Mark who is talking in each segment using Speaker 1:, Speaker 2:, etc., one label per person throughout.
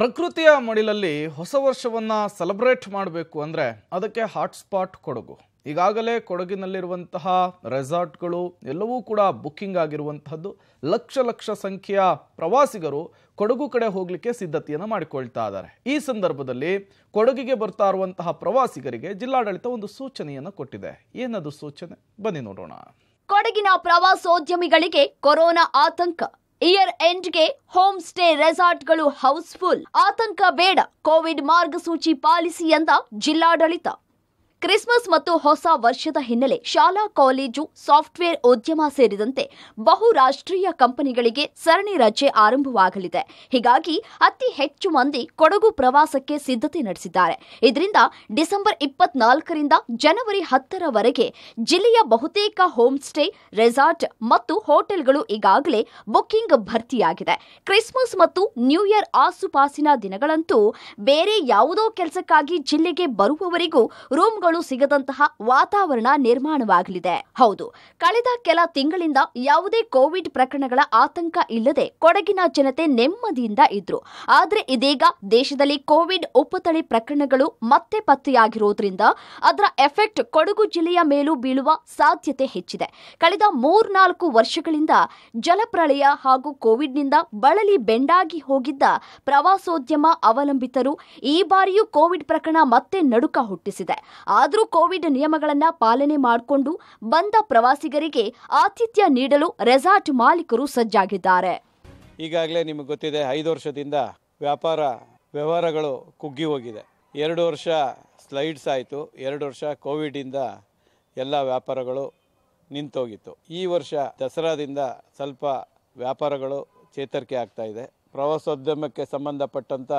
Speaker 1: ಪ್ರಕೃತಿಯ ಮಡಿಲಲ್ಲಿ ಹೊಸ ವರ್ಷವನ್ನು ಸೆಲೆಬ್ರೇಟ್ ಮಾಡಬೇಕು ಅಂದರೆ ಅದಕ್ಕೆ ಹಾಟ್ಸ್ಪಾಟ್ ಕೊಡಗು ಈಗಾಗಲೇ ಕೊಡಗಿನಲ್ಲಿರುವಂತಹ ರೆಸಾರ್ಟ್ಗಳು ಎಲ್ಲವೂ ಕೂಡ ಬುಕ್ಕಿಂಗ್ ಆಗಿರುವಂತಹದ್ದು ಲಕ್ಷ ಲಕ್ಷ ಸಂಖ್ಯೆಯ ಪ್ರವಾಸಿಗರು ಕೊಡಗು ಕಡೆ ಹೋಗಲಿಕ್ಕೆ ಸಿದ್ಧತೆಯನ್ನು ಮಾಡಿಕೊಳ್ತಾ ಇದ್ದಾರೆ ಈ ಸಂದರ್ಭದಲ್ಲಿ ಕೊಡಗಿಗೆ ಬರ್ತಾ ಇರುವಂತಹ ಪ್ರವಾಸಿಗರಿಗೆ ಜಿಲ್ಲಾಡಳಿತ ಒಂದು ಸೂಚನೆಯನ್ನು ಕೊಟ್ಟಿದೆ ಏನದು ಸೂಚನೆ ಬನ್ನಿ ನೋಡೋಣ
Speaker 2: ಕೊಡಗಿನ ಪ್ರವಾಸೋದ್ಯಮಿಗಳಿಗೆ ಕೊರೋನಾ ಆತಂಕ ಇಯರ್ ಎಂಡ್ಗೆ ಹೋಮ್ ಸ್ಟೇ ರೆಸಾರ್ಟ್ಗಳು ಹೌಸ್ಫುಲ್ ಆತಂಕ ಬೇಡ ಕೋವಿಡ್ ಮಾರ್ಗಸೂಚಿ ಪಾಲಿಸಿ ಎಂದ ಜಿಲ್ಲಾಡಳಿತ ಕ್ರಿಸ್ಮಸ್ ಮತ್ತು ಹೊಸ ವರ್ಷದ ಹಿನ್ನೆಲೆ ಶಾಲಾ ಕಾಲೇಜು ಸಾಫ್ಟ್ವೇರ್ ಉದ್ಯಮ ಸೇರಿದಂತೆ ಬಹುರಾಷ್ಟ್ರೀಯ ಕಂಪನಿಗಳಿಗೆ ಸರಣಿ ರಜೆ ಆರಂಭವಾಗಲಿದೆ ಹೀಗಾಗಿ ಅತಿ ಹೆಚ್ಚು ಮಂದಿ ಕೊಡಗು ಪ್ರವಾಸಕ್ಕೆ ಸಿದ್ಧತೆ ನಡೆಸಿದ್ದಾರೆ ಇದರಿಂದ ಡಿಸೆಂಬರ್ ಇಪ್ಪತ್ನಾಲ್ಕರಿಂದ ಜನವರಿ ಹತ್ತರವರೆಗೆ ಜಿಲ್ಲೆಯ ಬಹುತೇಕ ಹೋಮ್ ಸ್ಟೇ ರೆಸಾರ್ಟ್ ಮತ್ತು ಹೋಟೆಲ್ಗಳು ಈಗಾಗಲೇ ಬುಕ್ಕಿಂಗ್ ಭರ್ತಿಯಾಗಿದೆ ಕ್ರಿಸ್ಮಸ್ ಮತ್ತು ನ್ಯೂ ಇಯರ್ ಆಸುಪಾಸಿನ ದಿನಗಳಂತೂ ಬೇರೆ ಯಾವುದೋ ಕೆಲಸಕ್ಕಾಗಿ ಜಿಲ್ಲೆಗೆ ಬರುವವರಿಗೂ ರೂಮ್ಗಳು ಸಿಗದಂತಹ ವಾತಾವರಣ ನಿರ್ಮಾಣವಾಗಲಿದೆ ಹೌದು ಕಳೆದ ಕೆಲ ತಿಂಗಳಿಂದ ಯಾವುದೇ ಕೋವಿಡ್ ಪ್ರಕರಣಗಳ ಆತಂಕ ಇಲ್ಲದೆ ಕೊಡಗಿನ ಜನತೆ ನೆಮ್ಮದಿಯಿಂದ ಇದ್ರು ಆದರೆ ಇದೀಗ ದೇಶದಲ್ಲಿ ಕೋವಿಡ್ ಉಪತಳಿ ಪ್ರಕರಣಗಳು ಮತ್ತೆ ಪತ್ತೆಯಾಗಿರುವುದರಿಂದ ಅದರ ಎಫೆಕ್ಟ್ ಕೊಡಗು ಜಿಲ್ಲೆಯ ಮೇಲೂ ಬೀಳುವ ಸಾಧ್ಯತೆ ಹೆಚ್ಚಿದೆ ಕಳೆದ ಮೂರ್ನಾಲ್ಕು ವರ್ಷಗಳಿಂದ ಜಲಪ್ರಳಯ ಹಾಗೂ ಕೋವಿಡ್ನಿಂದ ಬಳಲಿ ಬೆಂಡಾಗಿ ಹೋಗಿದ್ದ ಪ್ರವಾಸೋದ್ಯಮ ಅವಲಂಬಿತರು ಈ ಬಾರಿಯೂ ಕೋವಿಡ್ ಪ್ರಕರಣ ಮತ್ತೆ ನಡುಕ ಹುಟ್ಟಿಸಿದೆ ಆದರೂ ಕೋವಿಡ್ ನಿಯಮಗಳನ್ನು ಪಾಲನೆ ಮಾಡಿಕೊಂಡು ಬಂದ ಪ್ರವಾಸಿಗರಿಗೆ ಆತಿಥ್ಯ ನೀಡಲು ರೆಸಾರ್ಟ್ ಮಾಲೀಕರು ಸಜ್ಜಾಗಿದ್ದಾರೆ
Speaker 1: ಈಗಾಗಲೇ ನಿಮಗೆ ಗೊತ್ತಿದೆ ಐದು ವರ್ಷದಿಂದ ವ್ಯಾಪಾರ ವ್ಯವಹಾರಗಳು ಕುಗ್ಗಿ ಹೋಗಿದೆ ಎರಡು ವರ್ಷ ಸ್ಲೈಡ್ಸ್ ಆಯಿತು ಎರಡು ವರ್ಷ ಕೋವಿಡಿಂದ ಎಲ್ಲ ವ್ಯಾಪಾರಗಳು ನಿಂತೋಗಿತ್ತು ಈ ವರ್ಷ ದಸರಾದಿಂದ ಸ್ವಲ್ಪ ವ್ಯಾಪಾರಗಳು ಚೇತರಿಕೆ ಆಗ್ತಾ ಇದೆ ಪ್ರವಾಸೋದ್ಯಮಕ್ಕೆ ಸಂಬಂಧಪಟ್ಟಂಥ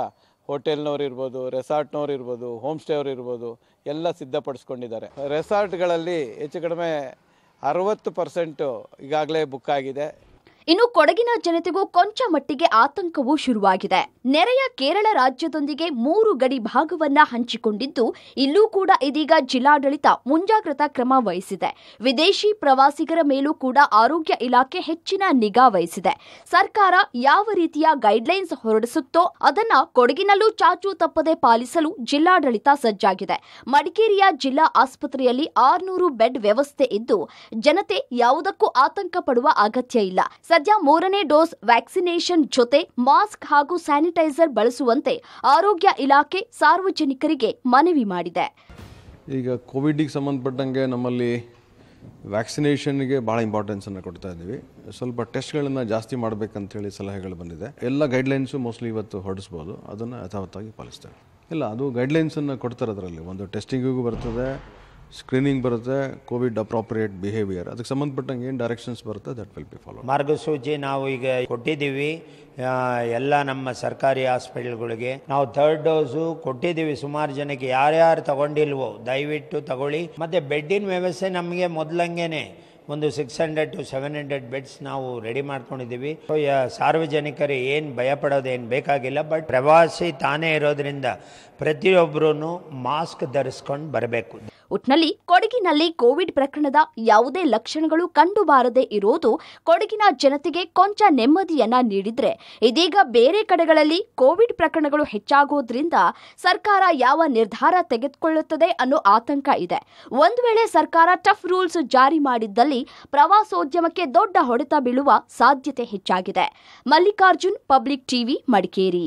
Speaker 1: ಹೋಟೆಲ್ನವ್ರು ಇರ್ಬೋದು ರೆಸಾರ್ಟ್ನವ್ರು ಇರ್ಬೋದು ಹೋಮ್ ಅವ್ರು ಇರ್ಬೋದು ಎಲ್ಲ ಸಿದ್ಧಪಡಿಸ್ಕೊಂಡಿದ್ದಾರೆ ರೆಸಾರ್ಟ್ಗಳಲ್ಲಿ ಹೆಚ್ಚು ಕಡಿಮೆ ಅರವತ್ತು ಪರ್ಸೆಂಟು ಈಗಾಗಲೇ ಬುಕ್ ಆಗಿದೆ
Speaker 2: ಇನ್ನು ಕೊಡಗಿನ ಜನತೆಗೂ ಕೊಂಚ ಮಟ್ಟಿಗೆ ಆತಂಕವೂ ಶುರುವಾಗಿದೆ ನೆರೆಯ ಕೇರಳ ರಾಜ್ಯದೊಂದಿಗೆ ಮೂರು ಗಡಿ ಭಾಗವನ್ನ ಹಂಚಿಕೊಂಡಿದ್ದು ಇಲ್ಲೂ ಕೂಡ ಇದೀಗ ಜಿಲ್ಲಾಡಳಿತ ಮುಂಜಾಗ್ರತಾ ಕ್ರಮ ವಹಿಸಿದೆ ವಿದೇಶಿ ಪ್ರವಾಸಿಗರ ಮೇಲೂ ಕೂಡ ಆರೋಗ್ಯ ಇಲಾಖೆ ಹೆಚ್ಚಿನ ನಿಗಾ ವಹಿಸಿದೆ ಸರ್ಕಾರ ಯಾವ ರೀತಿಯ ಗೈಡ್ಲೈನ್ಸ್ ಹೊರಡಿಸುತ್ತೋ ಅದನ್ನ ಕೊಡಗಿನಲ್ಲೂ ಚಾಚು ತಪ್ಪದೆ ಪಾಲಿಸಲು ಜಿಲ್ಲಾಡಳಿತ ಸಜ್ಜಾಗಿದೆ ಮಡಿಕೇರಿಯ ಜಿಲ್ಲಾ ಆಸ್ಪತ್ರೆಯಲ್ಲಿ ಆರ್ನೂರು ಬೆಡ್ ವ್ಯವಸ್ಥೆ ಇದ್ದು ಜನತೆ ಯಾವುದಕ್ಕೂ ಆತಂಕ ಪಡುವ ಅಗತ್ಯ ಇಲ್ಲ ಸದ್ಯ ಮೂರನೇ ಡೋಸ್ ವ್ಯಾಕ್ಸಿನೇಷನ್ ಜೊತೆ ಮಾಸ್ಕ್ ಹಾಗೂ ಸ್ಯಾನಿಟೈಸರ್ ಬಳಸುವಂತೆ ಆರೋಗ್ಯ ಇಲಾಖೆ ಸಾರ್ವಜನಿಕರಿಗೆ ಮನವಿ ಮಾಡಿದೆ
Speaker 3: ಈಗ ಕೋವಿಡಿಗೆ ಸಂಬಂಧಪಟ್ಟಂಗೆ ನಮ್ಮಲ್ಲಿ ವ್ಯಾಕ್ಸಿನೇಷನ್ಗೆ ಭಾಳ ಅನ್ನು ಕೊಡ್ತಾ ಇದ್ದೀವಿ ಸ್ವಲ್ಪ ಟೆಸ್ಟ್ಗಳನ್ನು ಜಾಸ್ತಿ ಮಾಡಬೇಕಂತ ಹೇಳಿ ಸಲಹೆಗಳು ಬಂದಿದೆ ಎಲ್ಲ ಗೈಡ್ಲೈನ್ಸು ಮೋಸ್ಟ್ಲಿ ಇವತ್ತು ಹೊರಡಿಸ್ಬೋದು ಅದನ್ನು ಯಥಾವತ್ತಾಗಿ ಪಾಲಿಸ್ತೇವೆ ಇಲ್ಲ ಅದು ಗೈಡ್ಲೈನ್ಸನ್ನು ಕೊಡ್ತಾರೆ ಅದರಲ್ಲಿ ಒಂದು ಟೆಸ್ಟಿಂಗಿಗೂ ಬರ್ತದೆ ಸ್ಕ್ರೀನಿಂಗ್ ಬರುತ್ತೆ ಕೋವಿಡ್ ಅಪ್ರಾಪ್ರಿಯೇಟ್ ಬಿಹೇವಿಯರ್ ಅದಕ್ಕೆ ಸಂಬಂಧಪಟ್ಟಂಗೆ ಏನು ಡೈರೆಕ್ಷನ್ಸ್ ಬರುತ್ತೆ ದಟ್ ವಿಲ್ ಬಿ
Speaker 4: ಫಾಲೋ ಮಾರ್ಗಸೂಚಿ ನಾವು ಈಗ ಕೊಟ್ಟಿದ್ದೀವಿ ಎಲ್ಲ ನಮ್ಮ ಸರ್ಕಾರಿ ಹಾಸ್ಪಿಟಲ್ಗಳಿಗೆ ನಾವು ಥರ್ಡ್ ಡೋಸು ಕೊಟ್ಟಿದ್ದೀವಿ ಸುಮಾರು ಜನಕ್ಕೆ ಯಾರ್ಯಾರು ತಗೊಂಡಿಲ್ವೋ ದಯವಿಟ್ಟು ತಗೊಳ್ಳಿ ಮತ್ತು ಬೆಡ್ಡಿನ ವ್ಯವಸ್ಥೆ ನಮಗೆ ಮೊದಲಂಗೆನೆ ಒಂದು six hundred to seven hundred beds ನಾವು ರೆಡಿ ಮಾಡ್ಕೊಂಡಿದ್ದೀವಿ ಸಾರ್ವಜನಿಕರು ಏನು ಭಯಪಡೋದೇನು ಬೇಕಾಗಿಲ್ಲ ಬಟ್ ಪ್ರವಾಸಿ ತಾನೇ ಇರೋದ್ರಿಂದ ಪ್ರತಿಯೊಬ್ಬರೂ ಮಾಸ್ಕ್ ಧರಿಸ್ಕೊಂಡು ಬರಬೇಕು
Speaker 2: ಒಟ್ನಲ್ಲಿ ಕೊಡಗಿನಲ್ಲಿ ಕೋವಿಡ್ ಪ್ರಕರಣದ ಯಾವುದೇ ಲಕ್ಷಣಗಳು ಕಂಡುಬಾರದೇ ಇರೋದು ಕೊಡಗಿನ ಜನತೆಗೆ ಕೊಂಚ ನೆಮ್ಮದಿಯನ್ನ ನೀಡಿದ್ರೆ ಇದೀಗ ಬೇರೆ ಕಡೆಗಳಲ್ಲಿ ಕೋವಿಡ್ ಪ್ರಕರಣಗಳು ಹೆಚ್ಚಾಗೋದ್ರಿಂದ ಸರ್ಕಾರ ಯಾವ ನಿರ್ಧಾರ ತೆಗೆದುಕೊಳ್ಳುತ್ತದೆ ಅನ್ನೋ ಆತಂಕ ಇದೆ ಒಂದು ವೇಳೆ ಸರ್ಕಾರ ಟಫ್ ರೂಲ್ಸ್ ಜಾರಿ ಮಾಡಿದ್ದಲ್ಲಿ ಪ್ರವಾಸೋದ್ಯಮಕ್ಕೆ ದೊಡ್ಡ ಹೊಡೆತ ಬೀಳುವ ಸಾಧ್ಯತೆ ಹೆಚ್ಚಾಗಿದೆ ಮಲ್ಲಿಕಾರ್ಜುನ್ ಪಬ್ಲಿಕ್ ಟಿವಿ ಮಡಿಕೇರಿ